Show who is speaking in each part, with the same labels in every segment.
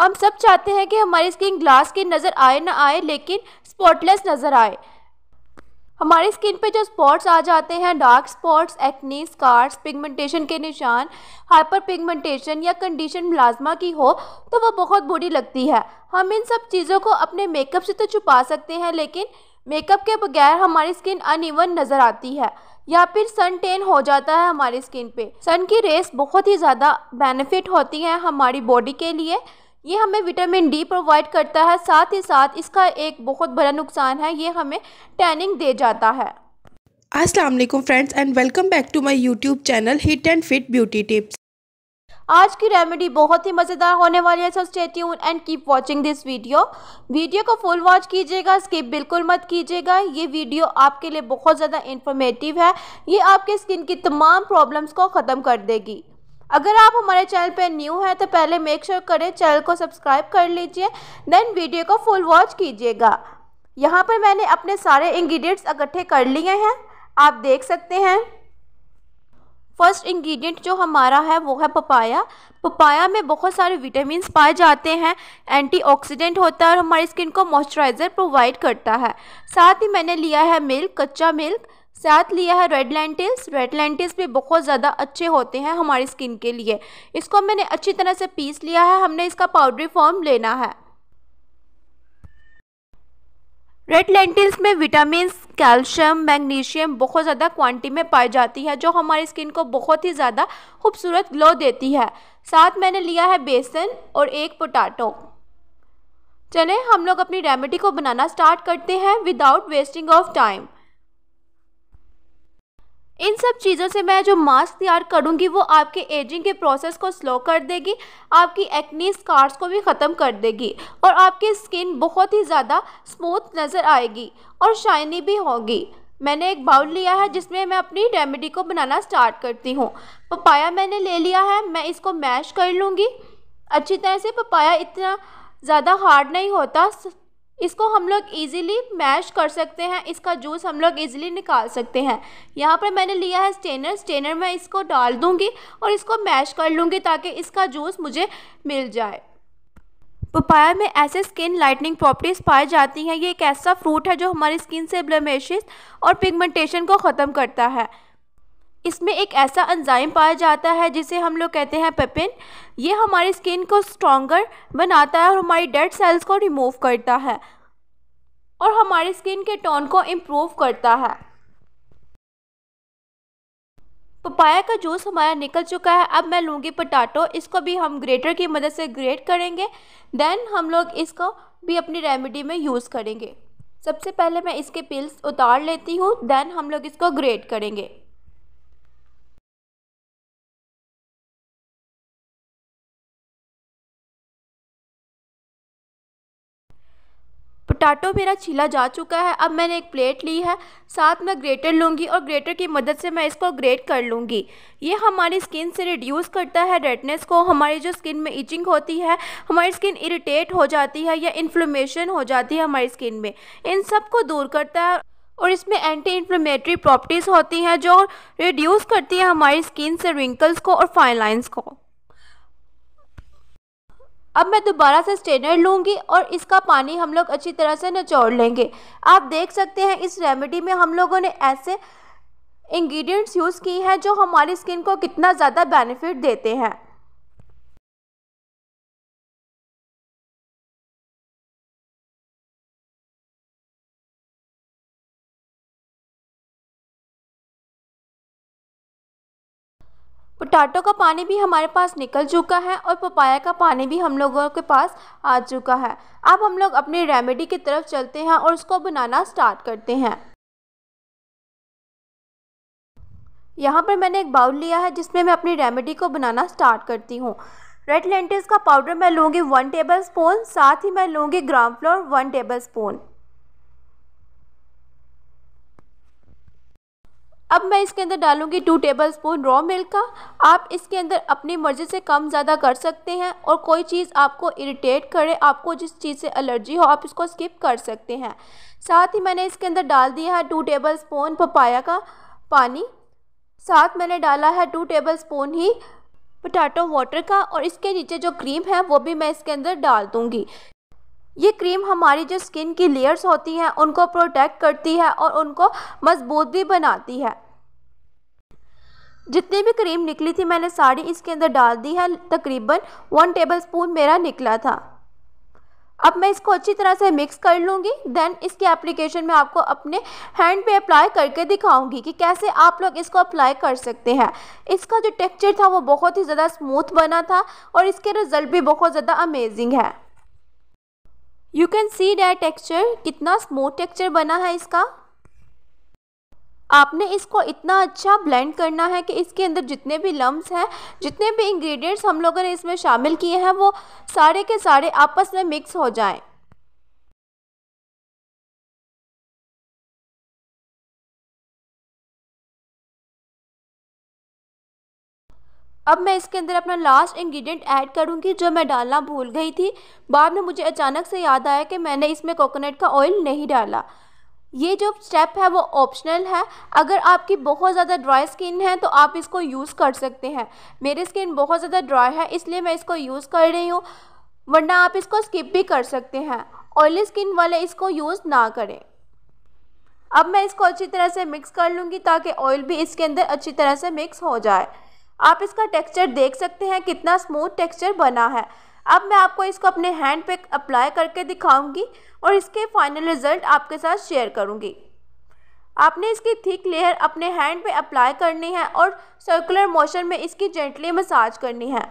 Speaker 1: हम सब चाहते हैं कि हमारी स्किन ग्लास की नज़र आए ना आए लेकिन स्पॉटलेस नज़र आए हमारी स्किन पे जो स्पॉट्स आ जाते हैं dark spots acne scars pigmentation के निशान हाइपर पिगमेंटेशन या कंडीशन मिलाजमा की हो तो वो बहुत बुरी लगती है हम इन सब चीज़ों को अपने मेकअप से तो छुपा सकते हैं लेकिन मेकअप के बगैर हमारी स्किन अनइवन नज़र आती है या फिर सन टेन हो जाता है हमारी स्किन पे सन की रेस बहुत ही ज़्यादा बेनिफिट होती है हमारी बॉडी के लिए ये हमें विटामिन डी प्रोवाइड करता है साथ ही साथ इसका एक बहुत बड़ा नुकसान है ये हमें टैनिंग दे जाता है वालेकुम friends and welcome back to my YouTube channel hit and fit beauty tips आज की रेमेडी बहुत ही मज़ेदार होने वाली है so stay tune and keep watching this video video को फुल वॉच कीजिएगा स्किप बिल्कुल मत कीजिएगा ये वीडियो आपके लिए बहुत ज़्यादा इन्फॉर्मेटिव है ये आपके स्किन की तमाम प्रॉब्लम्स को ख़त्म कर देगी अगर आप हमारे चैनल पर न्यू हैं तो पहले मेक श्योर sure करें चैनल को सब्सक्राइब कर लीजिए देन वीडियो को फुल वॉच कीजिएगा यहाँ पर मैंने अपने सारे इंग्रेडिएंट्स इकट्ठे कर लिए हैं आप देख सकते हैं फर्स्ट इंग्रेडिएंट जो हमारा है वो है पपाया पपाया में बहुत सारे विटामिन पाए जाते हैं एंटीऑक्सीडेंट होता है और हमारी स्किन को मॉइस्चराइज़र प्रोवाइड करता है साथ ही मैंने लिया है मिल्क कच्चा मिल्क साथ लिया है रेड लेंटिल्स रेड लेंटिल्स भी बहुत ज़्यादा अच्छे होते हैं हमारी स्किन के लिए इसको मैंने अच्छी तरह से पीस लिया है हमने इसका पाउडरी फॉर्म लेना है रेड लेंटिल्स में विटामिन कैल्शियम मैग्नीशियम बहुत ज़्यादा क्वांटिटी में पाई जाती है जो हमारी स्किन को बहुत ही ज़्यादा खूबसूरत ग्लो देती है साथ मैंने लिया है बेसन और एक पोटाटो चलें हम लोग अपनी रेमेडी को बनाना स्टार्ट करते हैं विदाउट वेस्टिंग ऑफ टाइम इन सब चीज़ों से मैं जो मास्क तैयार करूँगी वो आपके एजिंग के प्रोसेस को स्लो कर देगी आपकी एक्नी स्कार्स को भी ख़त्म कर देगी और आपकी स्किन बहुत ही ज़्यादा स्मूथ नज़र आएगी और शाइनी भी होगी मैंने एक बाउल लिया है जिसमें मैं अपनी रेमेडी को बनाना स्टार्ट करती हूँ पपाया मैंने ले लिया है मैं इसको मैश कर लूँगी अच्छी तरह से पपाया इतना ज़्यादा हार्ड नहीं होता इसको हम लोग ईजिली मैश कर सकते हैं इसका जूस हम लोग ईजिली निकाल सकते हैं यहाँ पर मैंने लिया है स्टेनर स्टेनर में इसको डाल दूँगी और इसको मैश कर लूँगी ताकि इसका जूस मुझे मिल जाए पपाया में ऐसे स्किन लाइटनिंग प्रॉपर्टीज़ पाई जाती हैं ये एक ऐसा फ्रूट है जो हमारी स्किन से ब्लमेश और पिगमेंटेशन को ख़त्म करता है इसमें एक ऐसा एंजाइम पाया जाता है जिसे हम लोग कहते हैं पेपिन ये हमारी स्किन को स्ट्रॉन्गर बनाता है और हमारी डेड सेल्स को रिमूव करता है और हमारी स्किन के टोन को इम्प्रूव करता है पपाया का जूस हमारा निकल चुका है अब मैं लूँगी पटाटो इसको भी हम ग्रेटर की मदद से ग्रेट करेंगे देन हम लोग इसको भी अपनी रेमेडी में यूज़ करेंगे सबसे पहले मैं इसके पिल्स उतार लेती हूँ देन हम लोग इसको ग्रेट करेंगे पटाटो मेरा छीला जा चुका है अब मैंने एक प्लेट ली है साथ में ग्रेटर लूँगी और ग्रेटर की मदद से मैं इसको ग्रेट कर लूँगी ये हमारी स्किन से रिड्यूस करता है रेडनेस को हमारी जो स्किन में इचिंग होती है हमारी स्किन इरीटेट हो जाती है या इन्फ्लोमेशन हो जाती है हमारी स्किन में इन सब को दूर करता है और इसमें एंटी इन्फ्लोमेटरी प्रॉपर्टीज़ होती हैं जो रिड्यूस करती है हमारी स्किन से रिंकल्स को और फाइन लाइन्स को अब मैं दोबारा से स्टेनर लूँगी और इसका पानी हम लोग अच्छी तरह से निचोड़ लेंगे आप देख सकते हैं इस रेमेडी में हम लोगों ने ऐसे इंग्रेडिएंट्स यूज़ किए हैं जो हमारी स्किन को कितना ज़्यादा बेनिफिट देते हैं पोटाटो का पानी भी हमारे पास निकल चुका है और पपाया का पानी भी हम लोगों के पास आ चुका है अब हम लोग अपनी रेमेडी की तरफ चलते हैं और उसको बनाना स्टार्ट करते हैं यहाँ पर मैंने एक बाउल लिया है जिसमें मैं अपनी रेमेडी को बनाना स्टार्ट करती हूँ रेड लेंटिस का पाउडर मैं लूँगी वन टेबल स्पून साथ ही मैं लूँगी gram flour one tablespoon अब मैं इसके अंदर डालूंगी two tablespoon raw milk का आप इसके अंदर अपनी मर्ज़ी से कम ज़्यादा कर सकते हैं और कोई चीज़ आपको इरिटेट करे आपको जिस चीज़ से एलर्जी हो आप इसको स्किप कर सकते हैं साथ ही मैंने इसके अंदर डाल दिया है टू टेबल स्पून पपाया का पानी साथ मैंने डाला है टू टेबल स्पून ही पोटैटो वाटर का और इसके नीचे जो क्रीम है वो भी मैं इसके अंदर डाल दूँगी ये क्रीम हमारी जो स्किन की लेयर्स होती हैं उनको प्रोटेक्ट करती है और उनको मजबूत भी बनाती है जितनी भी क्रीम निकली थी मैंने साड़ी इसके अंदर डाल दी है तकरीबन वन टेबल स्पून मेरा निकला था अब मैं इसको अच्छी तरह से मिक्स कर लूँगी देन इसकी एप्लीकेशन में आपको अपने हैंड पे अप्लाई करके दिखाऊंगी कि कैसे आप लोग इसको अप्लाई कर सकते हैं इसका जो टेक्सचर था वो बहुत ही ज़्यादा स्मूथ बना था और इसके रिज़ल्ट भी बहुत ज़्यादा अमेजिंग है you can see that texture कितना स्मूथ टेक्स्चर बना है इसका आपने इसको इतना अच्छा ब्लेंड करना है कि इसके अंदर जितने भी लम्ब हैं जितने भी इंग्रेडिएंट्स हम लोगों ने इसमें शामिल किए हैं वो सारे के सारे आपस में मिक्स हो जाएं। अब मैं इसके अंदर अपना लास्ट इंग्रेडिएंट ऐड करूंगी जो मैं डालना भूल गई थी बाद में मुझे अचानक से याद आया कि मैंने इसमें कोकोनट का ऑयल नहीं डाला ये जो स्टेप है वो ऑप्शनल है अगर आपकी बहुत ज़्यादा ड्राई स्किन है तो आप इसको यूज़ कर सकते हैं मेरी स्किन बहुत ज़्यादा ड्राई है इसलिए मैं इसको यूज़ कर रही हूँ वरना आप इसको स्किप भी कर सकते हैं ऑयली स्किन वाले इसको यूज़ ना करें अब मैं इसको अच्छी तरह से मिक्स कर लूँगी ताकि ऑयल भी इसके अंदर अच्छी तरह से मिक्स हो जाए आप इसका टेक्सचर देख सकते हैं कितना स्मूथ टेक्सचर बना है अब मैं आपको इसको अपने हैंड पे अप्लाई करके दिखाऊंगी और इसके फाइनल रिज़ल्ट आपके साथ शेयर करूंगी आपने इसकी थिक लेयर अपने हैंड पे अप्लाई करनी है और सर्कुलर मोशन में इसकी जेंटली मसाज करनी है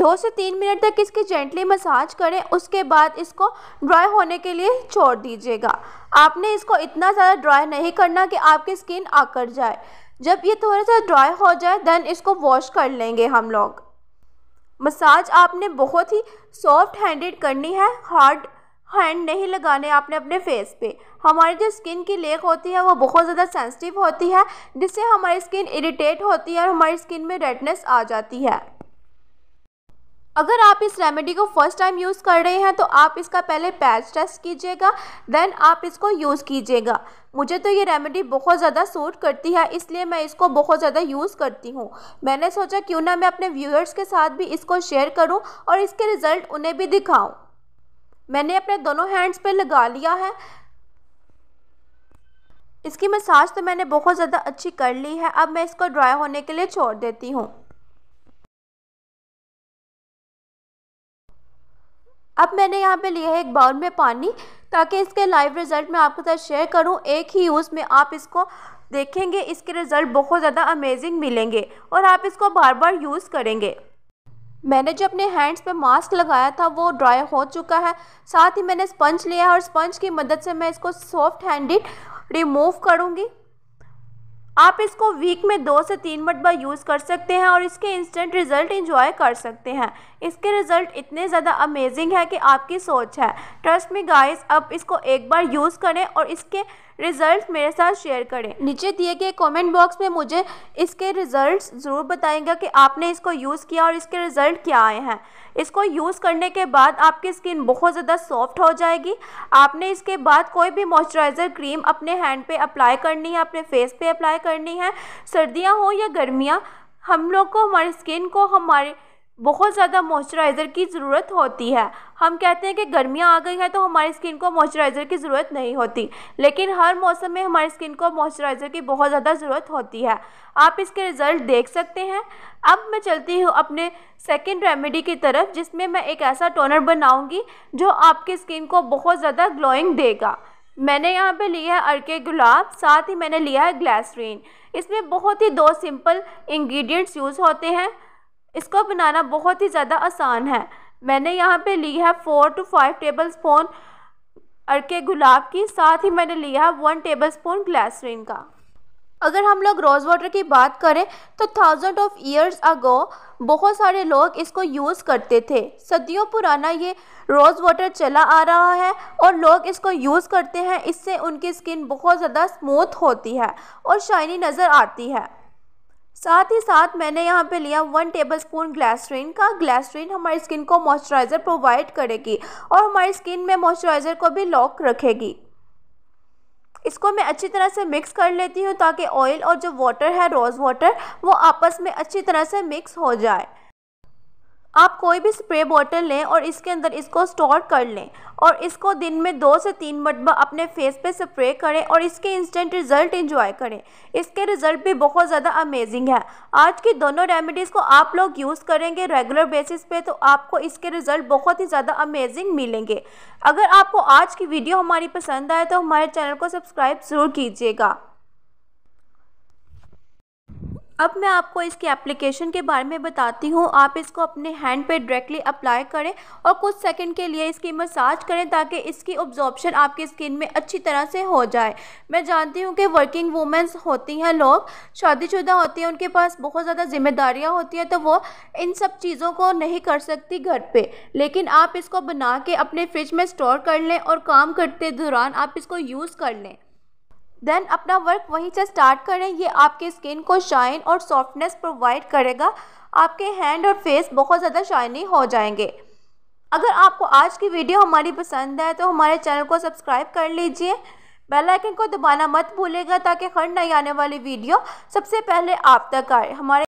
Speaker 1: दो से तीन मिनट तक इसकी जेंटली मसाज करें उसके बाद इसको ड्राई होने के लिए छोड़ दीजिएगा आपने इसको इतना ज़्यादा ड्राई नहीं करना कि आपकी स्किन आकर जाए जब ये थोड़ा सा ड्राई हो जाए देन इसको वॉश कर लेंगे हम लोग मसाज आपने बहुत ही सॉफ्ट हैंडेड करनी है हार्ड हैंड नहीं लगाने आपने अपने फेस पे हमारी जो स्किन की लेक होती है वो बहुत ज़्यादा सेंसिटिव होती है जिससे हमारी स्किन इरिटेट होती है और हमारी स्किन में रेडनेस आ जाती है अगर आप इस रेमेडी को फर्स्ट टाइम यूज़ कर रहे हैं तो आप इसका पहले पैच टेस्ट कीजिएगा देन आप इसको यूज़ कीजिएगा मुझे तो ये रेमेडी बहुत ज़्यादा सूट करती है इसलिए मैं इसको बहुत ज़्यादा यूज़ करती हूँ मैंने सोचा क्यों ना मैं अपने व्यूअर्स के साथ भी इसको शेयर करूँ और इसके रिज़ल्ट उन्हें भी दिखाऊँ मैंने अपने दोनों हैंड्स पर लगा लिया है इसकी मसाज तो मैंने बहुत ज़्यादा अच्छी कर ली है अब मैं इसको ड्राई होने के लिए छोड़ देती हूँ अब मैंने यहाँ पे लिया है एक बाउल में पानी ताकि इसके लाइव रिज़ल्ट मैं आपके साथ शेयर करूँ एक ही यूज़ में आप इसको देखेंगे इसके रिज़ल्ट बहुत ज़्यादा अमेजिंग मिलेंगे और आप इसको बार बार यूज़ करेंगे मैंने जो अपने हैंड्स पे मास्क लगाया था वो ड्राई हो चुका है साथ ही मैंने स्पंज लिया और स्पंज की मदद से मैं इसको सॉफ्ट हैंडेड रिमूव करूँगी आप इसको वीक में दो से तीन मरतबा यूज़ कर सकते हैं और इसके इंस्टेंट रिज़ल्ट इंजॉय कर सकते हैं इसके रिज़ल्ट इतने ज़्यादा अमेजिंग है कि आपकी सोच है ट्रस्ट मी गाइस अब इसको एक बार यूज़ करें और इसके रिज़ल्ट मेरे साथ शेयर करें नीचे दिए गए कमेंट बॉक्स में मुझे इसके रिज़ल्ट ज़रूर बताएंगे कि आपने इसको यूज़ किया और इसके रिज़ल्ट क्या आए हैं इसको यूज़ करने के बाद आपकी स्किन बहुत ज़्यादा सॉफ्ट हो जाएगी आपने इसके बाद कोई भी मॉइस्चराइज़र क्रीम अपने हैंड पे अप्लाई करनी है अपने फेस पे अप्लाई करनी है सर्दियाँ हों या गर्मियाँ हम लोग को हमारी स्किन को हमारे बहुत ज़्यादा मॉइस्चराइज़र की ज़रूरत होती है हम कहते हैं कि गर्मियाँ आ गई हैं तो हमारी स्किन को मॉइस्चराइज़र की ज़रूरत नहीं होती लेकिन हर मौसम में हमारी स्किन को मॉइस्चराइज़र की बहुत ज़्यादा ज़रूरत होती है आप इसके रिज़ल्ट देख सकते हैं अब मैं चलती हूँ अपने सेकेंड रेमेडी की तरफ जिसमें मैं एक ऐसा टोनर बनाऊँगी जो आपकी स्किन को बहुत ज़्यादा ग्लोइंग देगा मैंने यहाँ पे लिया है अरके गुलाब साथ ही मैंने लिया है ग्लासरीन इसमें बहुत ही दो सिंपल इंग्रेडिएंट्स यूज़ होते हैं इसको बनाना बहुत ही ज़्यादा आसान है मैंने यहाँ पे ली है four two five tablespoon अरके गुलाब की साथ ही मैंने लिया है वन टेबल स्पून ग्लैसरीन का अगर हम लोग रोज़ वाटर की बात करें तो थाउजेंड ऑफ ईयर्स अगो बहुत सारे लोग इसको यूज़ करते थे सदियों पुराना ये रोज़ वाटर चला आ रहा है और लोग इसको यूज़ करते हैं इससे उनकी स्किन बहुत ज़्यादा स्मूथ होती है और शाइनी नज़र आती है साथ ही साथ मैंने यहाँ पे लिया वन टेबल स्पून ग्लैसरीन का ग्लैसरीन हमारी स्किन को मॉइस्चराइज़र प्रोवाइड करेगी और हमारी स्किन में मॉइस्चराइज़र को भी लॉक रखेगी इसको मैं अच्छी तरह से मिक्स कर लेती हूँ ताकि ऑयल और जो वाटर है रोज़ वाटर वो आपस में अच्छी तरह से मिक्स हो जाए आप कोई भी स्प्रे बॉटल लें और इसके अंदर इसको स्टोर कर लें और इसको दिन में दो से तीन मरतबा अपने फेस पे स्प्रे करें और इसके इंस्टेंट रिज़ल्ट इंजॉय करें इसके रिज़ल्ट भी बहुत ज़्यादा अमेजिंग है आज की दोनों रेमेडीज़ को आप लोग यूज़ करेंगे रेगुलर बेसिस पे तो आपको इसके रिज़ल्ट बहुत ही ज़्यादा अमेजिंग मिलेंगे अगर आपको आज की वीडियो हमारी पसंद आए तो हमारे चैनल को सब्सक्राइब ज़रूर कीजिएगा अब मैं आपको इसकी एप्लीकेशन के बारे में बताती हूँ आप इसको अपने हैंड पे डायरेक्टली अप्लाई करें और कुछ सेकंड के लिए इसकी मसाज करें ताकि इसकी ऑब्जॉर्बशन आपकी स्किन में अच्छी तरह से हो जाए मैं जानती हूँ कि वर्किंग वूमेंस होती हैं लोग शादीशुदा होती हैं उनके पास बहुत ज़्यादा जिम्मेदारियाँ होती हैं तो वो इन सब चीज़ों को नहीं कर सकती घर पर लेकिन आप इसको बना के अपने फ्रिज में स्टोर कर लें और काम करते दौरान आप इसको यूज़ कर लें देन अपना वर्क वहीं से स्टार्ट करें ये आपके स्किन को शाइन और सॉफ्टनेस प्रोवाइड करेगा आपके हैंड और फेस बहुत ज़्यादा शाइनी हो जाएंगे अगर आपको आज की वीडियो हमारी पसंद है तो हमारे चैनल को सब्सक्राइब कर लीजिए बेल आइकन को दबाना मत भूलेगा ताकि हर नई आने वाली वीडियो सबसे पहले आप तक आए हमारे